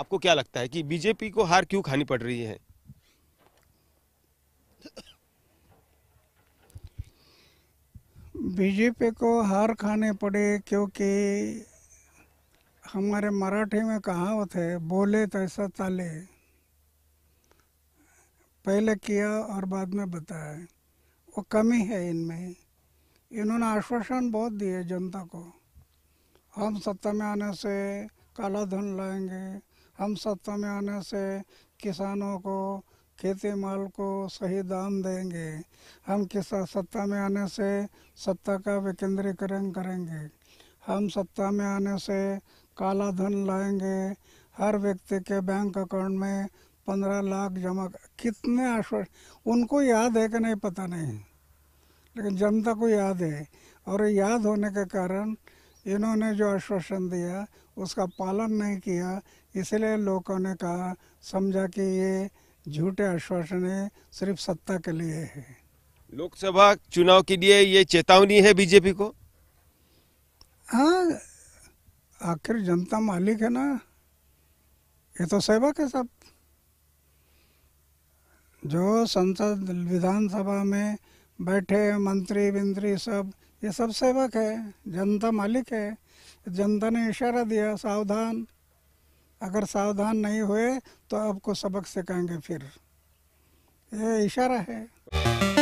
आपको क्या लगता है कि बीजेपी को हार क्यों खानी पड़ रही है बीजेपी को हार खाने पड़े क्योंकि हमारे मराठी में कहावत है बोले तो ऐसा ताले पहले किया और बाद में बताया वो कमी है इनमें इन्होंने आश्वासन बहुत दिए जनता को हम सत्ता में आने से काला धन लाएंगे हम सत्ता में आने से किसानों को खेती माल को सही दाम देंगे हम किसान सत्ता में आने से सत्ता का विकेंद्रीकरण करेंगे हम सत्ता में आने से काला धन लाएंगे हर व्यक्ति के बैंक अकाउंट में पंद्रह लाख जमा कितने आश्वस्त उनको याद है कि नहीं पता नहीं लेकिन जनता को याद है और याद होने के कारण इन्होंने जो आश्वासन दिया उसका पालन नहीं किया इसलिए लोगों ने कहा समझा कि ये झूठे आश्वासन है सिर्फ सत्ता के लिए है लोकसभा चुनाव के लिए ये चेतावनी है बीजेपी को हाँ आखिर जनता मालिक है ना ये तो सेवक है सब जो संसद विधानसभा में बैठे मंत्री मंत्री सब ये सब सेवक है जनता मालिक है जनता ने इशारा दिया सावधान अगर सावधान नहीं हुए तो आपको सबक सिखाएंगे फिर ये इशारा है